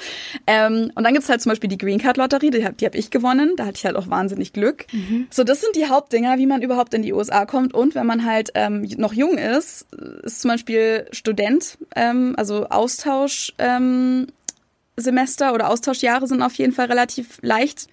Ähm, und dann gibt es halt zum Beispiel die Green Card Lotterie, die, die habe ich gewonnen. Da hatte ich halt auch wahnsinnig Glück. Mhm. So, das sind die Hauptdinger, wie man überhaupt in die USA kommt. Und wenn man halt ähm, noch jung ist, ist zum Beispiel Student, ähm, also Austausch. Ähm, Semester oder Austauschjahre sind auf jeden Fall relativ leicht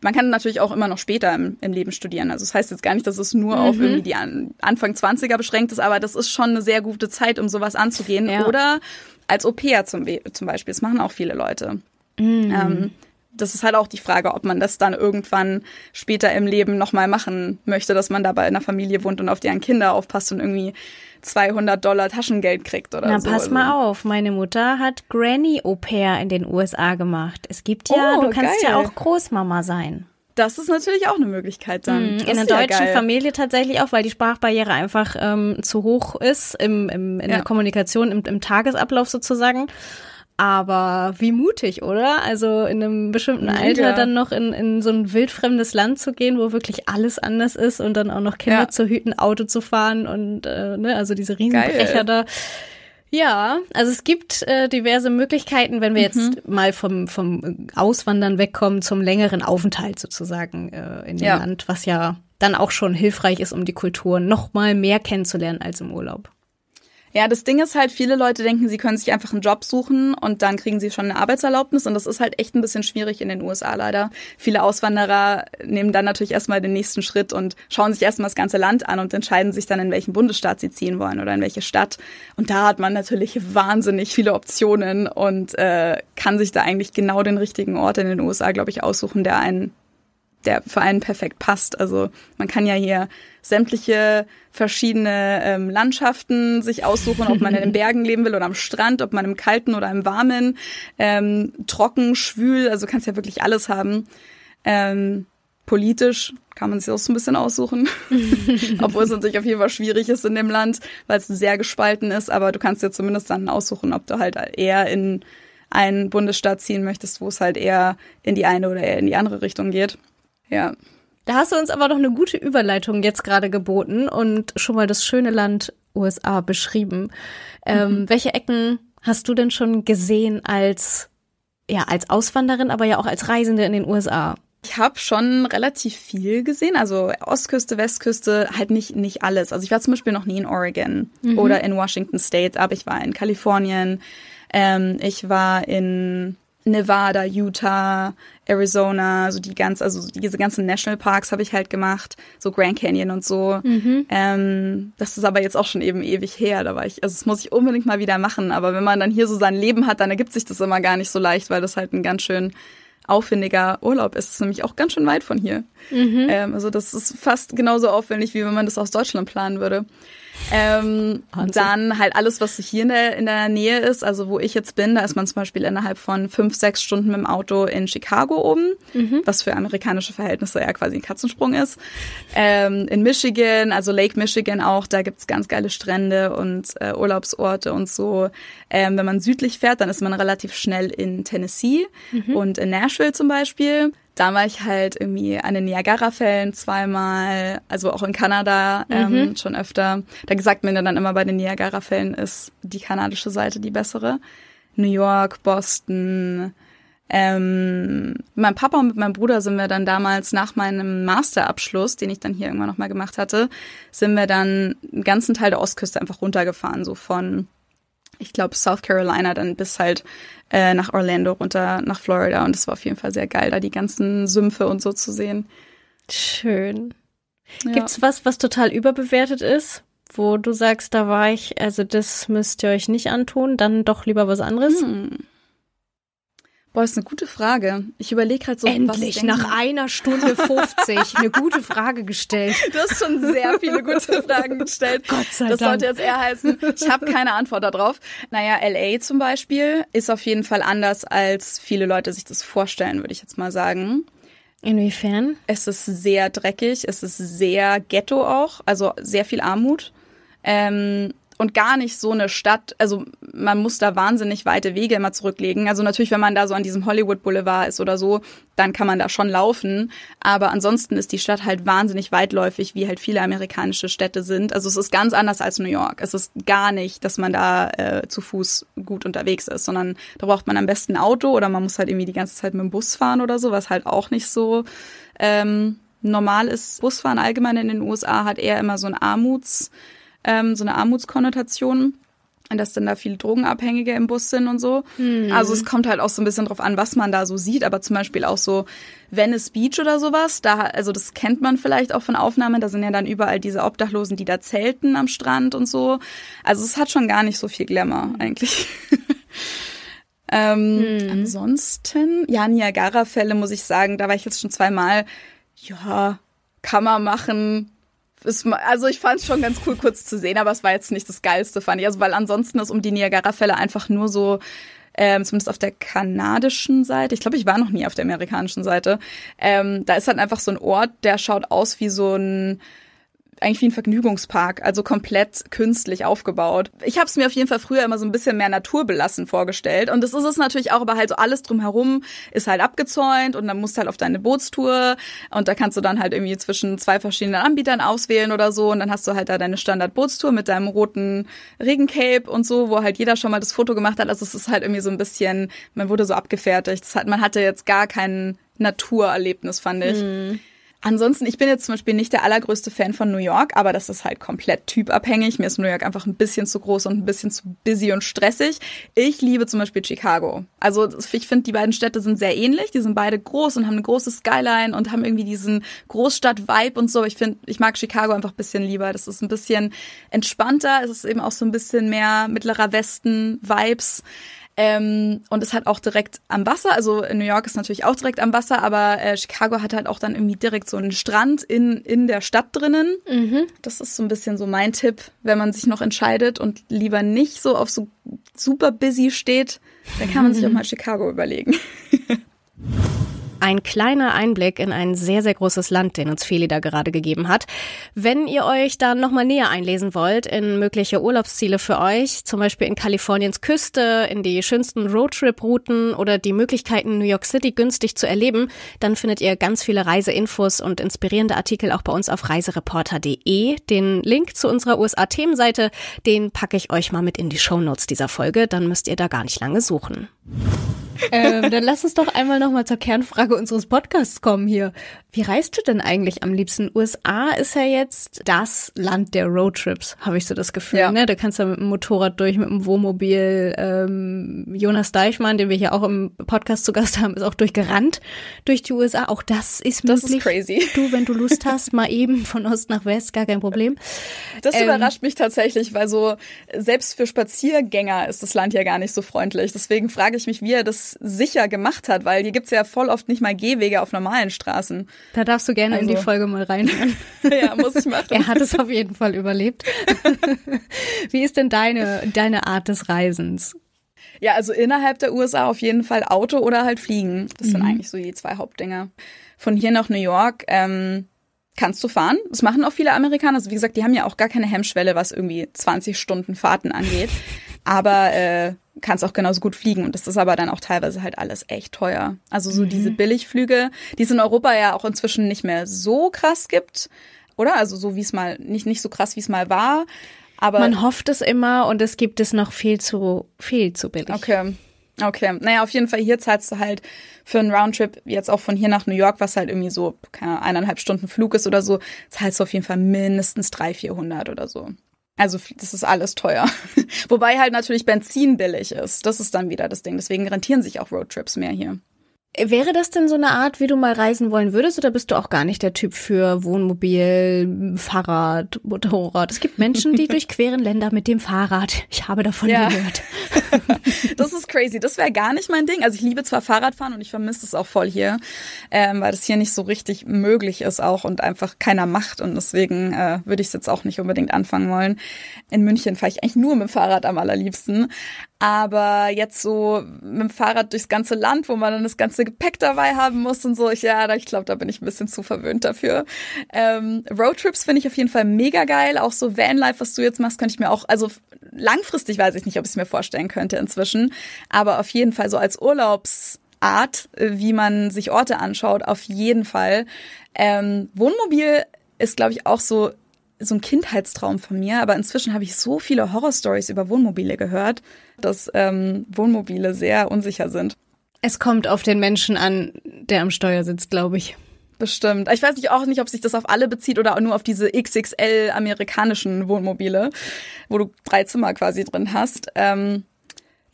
man kann natürlich auch immer noch später im, im, Leben studieren. Also das heißt jetzt gar nicht, dass es nur mhm. auf irgendwie die An Anfang 20er beschränkt ist, aber das ist schon eine sehr gute Zeit, um sowas anzugehen. Ja. Oder als Au-pair zum, zum Beispiel. Das machen auch viele Leute. Mhm. Ähm, das ist halt auch die Frage, ob man das dann irgendwann später im Leben nochmal machen möchte, dass man da bei einer Familie wohnt und auf deren Kinder aufpasst und irgendwie 200 Dollar Taschengeld kriegt oder Na, so. Na, pass mal also. auf. Meine Mutter hat Granny Au pair in den USA gemacht. Es gibt ja, oh, du kannst geil. ja auch Großmama sein. Das ist natürlich auch eine Möglichkeit dann. Mm, in der deutschen ja Familie tatsächlich auch, weil die Sprachbarriere einfach ähm, zu hoch ist im, im, in ja. der Kommunikation, im, im Tagesablauf sozusagen. Aber wie mutig, oder? Also in einem bestimmten Alter dann noch in, in so ein wildfremdes Land zu gehen, wo wirklich alles anders ist und dann auch noch Kinder ja. zu hüten, Auto zu fahren und äh, ne, also diese Riesenbrecher Geil. da. Ja, also es gibt äh, diverse Möglichkeiten, wenn wir mhm. jetzt mal vom, vom Auswandern wegkommen zum längeren Aufenthalt sozusagen äh, in dem ja. Land, was ja dann auch schon hilfreich ist, um die Kultur noch mal mehr kennenzulernen als im Urlaub. Ja, das Ding ist halt, viele Leute denken, sie können sich einfach einen Job suchen und dann kriegen sie schon eine Arbeitserlaubnis. Und das ist halt echt ein bisschen schwierig in den USA leider. Viele Auswanderer nehmen dann natürlich erstmal den nächsten Schritt und schauen sich erstmal das ganze Land an und entscheiden sich dann, in welchen Bundesstaat sie ziehen wollen oder in welche Stadt. Und da hat man natürlich wahnsinnig viele Optionen und äh, kann sich da eigentlich genau den richtigen Ort in den USA, glaube ich, aussuchen, der einen der Verein perfekt passt. Also man kann ja hier sämtliche verschiedene ähm, Landschaften sich aussuchen, ob man in den Bergen leben will oder am Strand, ob man im kalten oder im warmen, ähm, trocken, schwül, also kannst ja wirklich alles haben. Ähm, politisch kann man sich auch so ein bisschen aussuchen, obwohl es natürlich auf jeden Fall schwierig ist in dem Land, weil es sehr gespalten ist, aber du kannst dir zumindest dann aussuchen, ob du halt eher in einen Bundesstaat ziehen möchtest, wo es halt eher in die eine oder eher in die andere Richtung geht. Ja. Da hast du uns aber noch eine gute Überleitung jetzt gerade geboten und schon mal das schöne Land USA beschrieben. Ähm, mhm. Welche Ecken hast du denn schon gesehen als, ja, als Auswanderin, aber ja auch als Reisende in den USA? Ich habe schon relativ viel gesehen, also Ostküste, Westküste, halt nicht, nicht alles. Also ich war zum Beispiel noch nie in Oregon mhm. oder in Washington State, aber ich war in Kalifornien, ähm, ich war in Nevada, Utah, Arizona, so die ganz, also diese ganzen Nationalparks habe ich halt gemacht, so Grand Canyon und so. Mhm. Ähm, das ist aber jetzt auch schon eben ewig her. Da war ich, also das muss ich unbedingt mal wieder machen. Aber wenn man dann hier so sein Leben hat, dann ergibt sich das immer gar nicht so leicht, weil das halt ein ganz schön aufwendiger Urlaub ist. Es ist nämlich auch ganz schön weit von hier. Mhm. Ähm, also das ist fast genauso aufwendig, wie wenn man das aus Deutschland planen würde. Ähm, dann halt alles, was hier in der, in der Nähe ist, also wo ich jetzt bin, da ist man zum Beispiel innerhalb von fünf, sechs Stunden mit dem Auto in Chicago oben, mhm. was für amerikanische Verhältnisse ja quasi ein Katzensprung ist. Ähm, in Michigan, also Lake Michigan auch, da gibt's ganz geile Strände und äh, Urlaubsorte und so. Ähm, wenn man südlich fährt, dann ist man relativ schnell in Tennessee mhm. und in Nashville zum Beispiel. Da war ich halt irgendwie an den Niagara-Fällen zweimal, also auch in Kanada ähm, mhm. schon öfter. Da gesagt mir dann immer, bei den Niagara-Fällen ist die kanadische Seite die bessere. New York, Boston. Ähm, mein Papa und mit meinem Bruder sind wir dann damals nach meinem Masterabschluss, den ich dann hier irgendwann nochmal gemacht hatte, sind wir dann einen ganzen Teil der Ostküste einfach runtergefahren, so von ich glaube, South Carolina dann bis halt äh, nach Orlando runter, nach Florida. Und es war auf jeden Fall sehr geil, da die ganzen Sümpfe und so zu sehen. Schön. Ja. Gibt's was, was total überbewertet ist, wo du sagst, da war ich, also das müsst ihr euch nicht antun, dann doch lieber was anderes? Hm. Boah, ist eine gute Frage. Ich überlege gerade so, Endlich, was nach einer Stunde 50 eine gute Frage gestellt. Du hast schon sehr viele gute Fragen gestellt. Gott sei das Dank. Das sollte jetzt eher heißen, ich habe keine Antwort darauf. Naja, L.A. zum Beispiel ist auf jeden Fall anders, als viele Leute sich das vorstellen, würde ich jetzt mal sagen. Inwiefern? Es ist sehr dreckig, es ist sehr ghetto auch, also sehr viel Armut. Ähm, und gar nicht so eine Stadt, also man muss da wahnsinnig weite Wege immer zurücklegen. Also natürlich, wenn man da so an diesem Hollywood Boulevard ist oder so, dann kann man da schon laufen. Aber ansonsten ist die Stadt halt wahnsinnig weitläufig, wie halt viele amerikanische Städte sind. Also es ist ganz anders als New York. Es ist gar nicht, dass man da äh, zu Fuß gut unterwegs ist, sondern da braucht man am besten ein Auto oder man muss halt irgendwie die ganze Zeit mit dem Bus fahren oder so, was halt auch nicht so ähm, normal ist. Busfahren allgemein in den USA hat eher immer so ein Armuts- ähm, so eine Armutskonnotation dass dann da viele Drogenabhängige im Bus sind und so. Mhm. Also es kommt halt auch so ein bisschen drauf an, was man da so sieht, aber zum Beispiel auch so Venice Beach oder sowas, da, also das kennt man vielleicht auch von Aufnahmen, da sind ja dann überall diese Obdachlosen, die da zelten am Strand und so. Also es hat schon gar nicht so viel Glamour mhm. eigentlich. ähm, mhm. Ansonsten, ja, Niagara-Fälle muss ich sagen, da war ich jetzt schon zweimal, ja, kann man machen, ist, also ich fand es schon ganz cool, kurz zu sehen, aber es war jetzt nicht das Geilste, fand ich. Also weil ansonsten ist um die Niagara-Fälle einfach nur so, ähm, zumindest auf der kanadischen Seite, ich glaube, ich war noch nie auf der amerikanischen Seite, ähm, da ist halt einfach so ein Ort, der schaut aus wie so ein eigentlich wie ein Vergnügungspark, also komplett künstlich aufgebaut. Ich habe es mir auf jeden Fall früher immer so ein bisschen mehr naturbelassen vorgestellt und das ist es natürlich auch, aber halt so alles drumherum ist halt abgezäunt und dann musst du halt auf deine Bootstour und da kannst du dann halt irgendwie zwischen zwei verschiedenen Anbietern auswählen oder so und dann hast du halt da deine Standard-Bootstour mit deinem roten Regencape und so, wo halt jeder schon mal das Foto gemacht hat. Also es ist halt irgendwie so ein bisschen, man wurde so abgefertigt. Hat, man hatte jetzt gar kein Naturerlebnis, fand ich. Mhm. Ansonsten, ich bin jetzt zum Beispiel nicht der allergrößte Fan von New York, aber das ist halt komplett typabhängig. Mir ist New York einfach ein bisschen zu groß und ein bisschen zu busy und stressig. Ich liebe zum Beispiel Chicago. Also ich finde, die beiden Städte sind sehr ähnlich. Die sind beide groß und haben eine große Skyline und haben irgendwie diesen Großstadt-Vibe und so. Ich finde, ich mag Chicago einfach ein bisschen lieber. Das ist ein bisschen entspannter. Es ist eben auch so ein bisschen mehr mittlerer Westen-Vibes. Ähm, und es hat auch direkt am Wasser. Also New York ist natürlich auch direkt am Wasser, aber äh, Chicago hat halt auch dann irgendwie direkt so einen Strand in, in der Stadt drinnen. Mhm. Das ist so ein bisschen so mein Tipp, wenn man sich noch entscheidet und lieber nicht so auf so super busy steht, dann kann man mhm. sich auch mal Chicago überlegen. Ein kleiner Einblick in ein sehr, sehr großes Land, den uns Feli da gerade gegeben hat. Wenn ihr euch da nochmal näher einlesen wollt in mögliche Urlaubsziele für euch, zum Beispiel in Kaliforniens Küste, in die schönsten Roadtrip-Routen oder die Möglichkeiten, New York City günstig zu erleben, dann findet ihr ganz viele Reiseinfos und inspirierende Artikel auch bei uns auf reisereporter.de. Den Link zu unserer USA-Themenseite, den packe ich euch mal mit in die Shownotes dieser Folge, dann müsst ihr da gar nicht lange suchen ähm, dann lass uns doch einmal noch mal zur Kernfrage unseres Podcasts kommen hier. Wie reist du denn eigentlich am liebsten? USA ist ja jetzt das Land der Roadtrips, habe ich so das Gefühl. Ja. Ne? Da kannst du mit dem Motorrad durch, mit dem Wohnmobil. Ähm, Jonas Deichmann, den wir hier auch im Podcast zu Gast haben, ist auch durchgerannt durch die USA. Auch das ist möglich. Das ist crazy. Du, wenn du Lust hast, mal eben von Ost nach West, gar kein Problem. Das ähm, überrascht mich tatsächlich, weil so selbst für Spaziergänger ist das Land ja gar nicht so freundlich. Deswegen frage ich mich, wie er das sicher gemacht hat, weil hier gibt es ja voll oft nicht mal Gehwege auf normalen Straßen. Da darfst du gerne also. in die also. Folge mal reinhören. ja, muss ich machen. Er hat es auf jeden Fall überlebt. Wie ist denn deine, deine Art des Reisens? Ja, also innerhalb der USA auf jeden Fall Auto oder halt Fliegen. Das mhm. sind eigentlich so die zwei Hauptdinger. Von hier nach New York ähm, kannst du fahren. Das machen auch viele Amerikaner. Also wie gesagt, die haben ja auch gar keine Hemmschwelle, was irgendwie 20 Stunden Fahrten angeht. Aber äh, kannst auch genauso gut fliegen. Und das ist aber dann auch teilweise halt alles echt teuer. Also so mhm. diese Billigflüge, die es in Europa ja auch inzwischen nicht mehr so krass gibt, oder? Also so wie es mal, nicht, nicht so krass, wie es mal war. Aber man hofft es immer und es gibt es noch viel zu, viel zu billig. Okay. Okay, naja, auf jeden Fall hier zahlst du halt für einen Roundtrip jetzt auch von hier nach New York, was halt irgendwie so keine Ahnung, eineinhalb Stunden Flug ist oder so, zahlst du auf jeden Fall mindestens drei, vierhundert oder so. Also das ist alles teuer. Wobei halt natürlich Benzin billig ist. Das ist dann wieder das Ding. Deswegen rentieren sich auch Roadtrips mehr hier. Wäre das denn so eine Art, wie du mal reisen wollen würdest, oder bist du auch gar nicht der Typ für Wohnmobil, Fahrrad, Motorrad? Es gibt Menschen, die durchqueren Länder mit dem Fahrrad. Ich habe davon ja. gehört. das ist crazy. Das wäre gar nicht mein Ding. Also ich liebe zwar Fahrradfahren und ich vermisse es auch voll hier, ähm, weil das hier nicht so richtig möglich ist auch und einfach keiner macht. Und deswegen äh, würde ich es jetzt auch nicht unbedingt anfangen wollen. In München fahre ich eigentlich nur mit dem Fahrrad am allerliebsten. Aber jetzt so mit dem Fahrrad durchs ganze Land, wo man dann das ganze Gepäck dabei haben muss und so. Ich, ja, ich glaube, da bin ich ein bisschen zu verwöhnt dafür. Ähm, Roadtrips finde ich auf jeden Fall mega geil. Auch so Vanlife, was du jetzt machst, könnte ich mir auch, also langfristig weiß ich nicht, ob ich es mir vorstellen könnte inzwischen. Aber auf jeden Fall so als Urlaubsart, äh, wie man sich Orte anschaut, auf jeden Fall. Ähm, Wohnmobil ist, glaube ich, auch so, so ein Kindheitstraum von mir, aber inzwischen habe ich so viele Horrorstories über Wohnmobile gehört, dass ähm, Wohnmobile sehr unsicher sind. Es kommt auf den Menschen an, der am Steuer sitzt, glaube ich. Bestimmt. Ich weiß nicht auch nicht, ob sich das auf alle bezieht oder nur auf diese XXL amerikanischen Wohnmobile, wo du drei Zimmer quasi drin hast. Ähm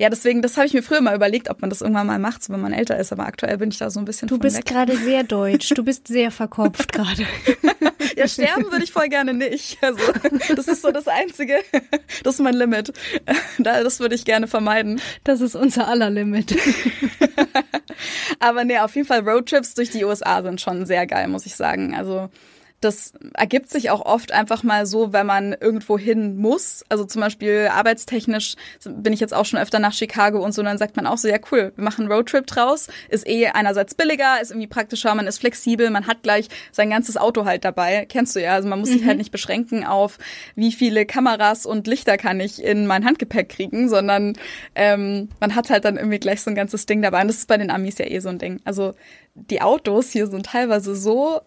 ja, deswegen, das habe ich mir früher mal überlegt, ob man das irgendwann mal macht, so wenn man älter ist. Aber aktuell bin ich da so ein bisschen. Du bist gerade sehr deutsch. Du bist sehr verkopft gerade. ja, sterben würde ich voll gerne nicht. Also, das ist so das Einzige. Das ist mein Limit. Das würde ich gerne vermeiden. Das ist unser aller Limit. Aber nee, auf jeden Fall Roadtrips durch die USA sind schon sehr geil, muss ich sagen. Also das ergibt sich auch oft einfach mal so, wenn man irgendwo hin muss. Also zum Beispiel arbeitstechnisch bin ich jetzt auch schon öfter nach Chicago und so, und dann sagt man auch so, ja cool, wir machen einen Roadtrip draus, ist eh einerseits billiger, ist irgendwie praktischer, man ist flexibel, man hat gleich sein ganzes Auto halt dabei. Kennst du ja, also man muss mhm. sich halt mhm. nicht beschränken auf, wie viele Kameras und Lichter kann ich in mein Handgepäck kriegen, sondern ähm, man hat halt dann irgendwie gleich so ein ganzes Ding dabei. Und das ist bei den Amis ja eh so ein Ding. Also die Autos hier sind teilweise so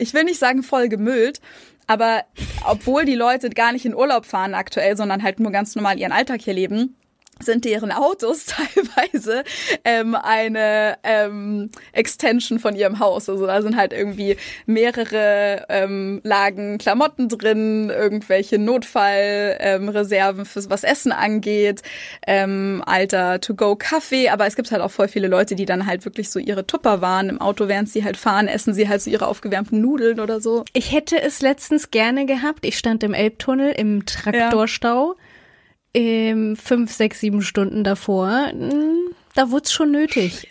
ich will nicht sagen voll gemüllt, aber obwohl die Leute gar nicht in Urlaub fahren aktuell, sondern halt nur ganz normal ihren Alltag hier leben, sind deren Autos teilweise ähm, eine ähm, Extension von ihrem Haus. Also da sind halt irgendwie mehrere ähm, Lagen Klamotten drin, irgendwelche Notfallreserven ähm, fürs was Essen angeht, ähm, alter To-Go-Kaffee. Aber es gibt halt auch voll viele Leute, die dann halt wirklich so ihre Tupper waren im Auto, während sie halt fahren, essen sie halt so ihre aufgewärmten Nudeln oder so. Ich hätte es letztens gerne gehabt. Ich stand im Elbtunnel im Traktorstau. Ja ähm, fünf, sechs, sieben Stunden davor, hm, da wurde es schon nötig.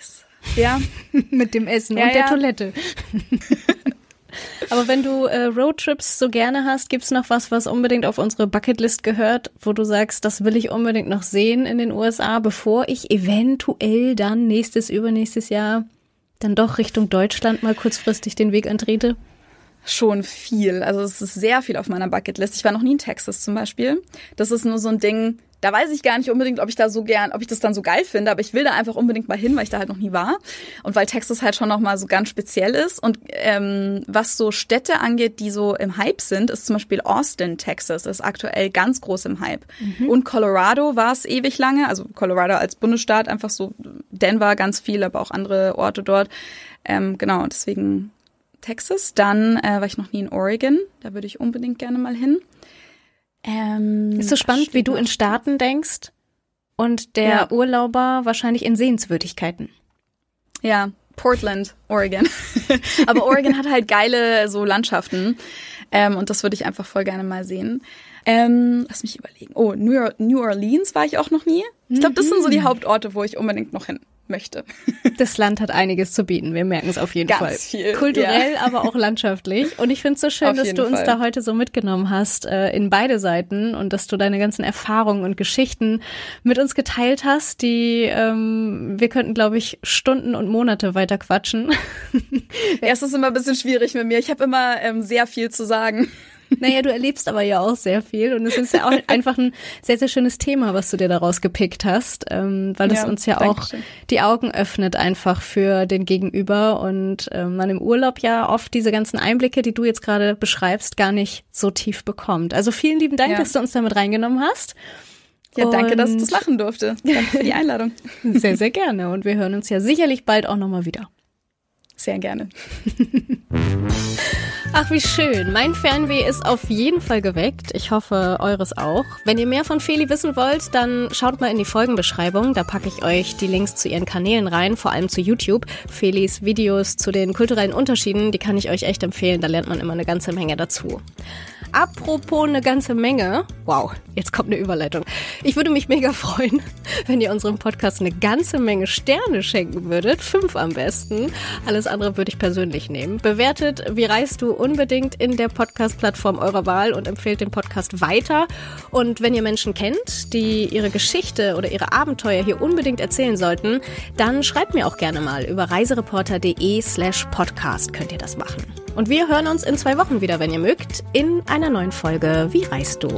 Ja, mit dem Essen ja, und der ja. Toilette. Aber wenn du äh, Roadtrips so gerne hast, gibt's noch was, was unbedingt auf unsere Bucketlist gehört, wo du sagst, das will ich unbedingt noch sehen in den USA, bevor ich eventuell dann nächstes, übernächstes Jahr dann doch Richtung Deutschland mal kurzfristig den Weg antrete? schon viel. Also es ist sehr viel auf meiner Bucketlist. Ich war noch nie in Texas zum Beispiel. Das ist nur so ein Ding, da weiß ich gar nicht unbedingt, ob ich da so gern, ob ich das dann so geil finde, aber ich will da einfach unbedingt mal hin, weil ich da halt noch nie war und weil Texas halt schon nochmal so ganz speziell ist. Und ähm, was so Städte angeht, die so im Hype sind, ist zum Beispiel Austin, Texas, ist aktuell ganz groß im Hype. Mhm. Und Colorado war es ewig lange, also Colorado als Bundesstaat einfach so Denver ganz viel, aber auch andere Orte dort. Ähm, genau, deswegen Texas. Dann äh, war ich noch nie in Oregon. Da würde ich unbedingt gerne mal hin. Ähm, ist so spannend, wie du in Staaten denkst und der ja. Urlauber wahrscheinlich in Sehenswürdigkeiten. Ja, Portland, Oregon. Aber Oregon hat halt geile so Landschaften ähm, und das würde ich einfach voll gerne mal sehen. Ähm, lass mich überlegen. Oh, New, New Orleans war ich auch noch nie. Ich glaube, das sind so die mhm. Hauptorte, wo ich unbedingt noch hin möchte. Das Land hat einiges zu bieten, wir merken es auf jeden Ganz Fall. Viel, Kulturell, ja. aber auch landschaftlich. Und ich finde es so schön, auf dass du uns Fall. da heute so mitgenommen hast äh, in beide Seiten und dass du deine ganzen Erfahrungen und Geschichten mit uns geteilt hast, die ähm, wir könnten, glaube ich, Stunden und Monate weiter quatschen. ja, es ist immer ein bisschen schwierig mit mir. Ich habe immer ähm, sehr viel zu sagen. Naja, du erlebst aber ja auch sehr viel und es ist ja auch einfach ein sehr, sehr schönes Thema, was du dir daraus gepickt hast, ähm, weil es ja, uns ja auch schön. die Augen öffnet einfach für den Gegenüber und äh, man im Urlaub ja oft diese ganzen Einblicke, die du jetzt gerade beschreibst, gar nicht so tief bekommt. Also vielen lieben Dank, ja. dass du uns damit reingenommen hast. Ja, danke, dass du das machen durfte. Danke für die Einladung. Sehr, sehr gerne. Und wir hören uns ja sicherlich bald auch nochmal wieder. Sehr gerne. Ach, wie schön. Mein Fernweh ist auf jeden Fall geweckt. Ich hoffe, eures auch. Wenn ihr mehr von Feli wissen wollt, dann schaut mal in die Folgenbeschreibung. Da packe ich euch die Links zu ihren Kanälen rein, vor allem zu YouTube. Felis Videos zu den kulturellen Unterschieden, die kann ich euch echt empfehlen. Da lernt man immer eine ganze Menge dazu. Apropos eine ganze Menge. Wow, jetzt kommt eine Überleitung. Ich würde mich mega freuen, wenn ihr unserem Podcast eine ganze Menge Sterne schenken würdet. Fünf am besten. Alles andere würde ich persönlich nehmen. Bewertet, wie reist du unbedingt in der Podcast-Plattform eurer Wahl und empfehlt den Podcast weiter. Und wenn ihr Menschen kennt, die ihre Geschichte oder ihre Abenteuer hier unbedingt erzählen sollten, dann schreibt mir auch gerne mal über reisereporter.de slash podcast könnt ihr das machen. Und wir hören uns in zwei Wochen wieder, wenn ihr mögt, in einer neuen Folge Wie reist du?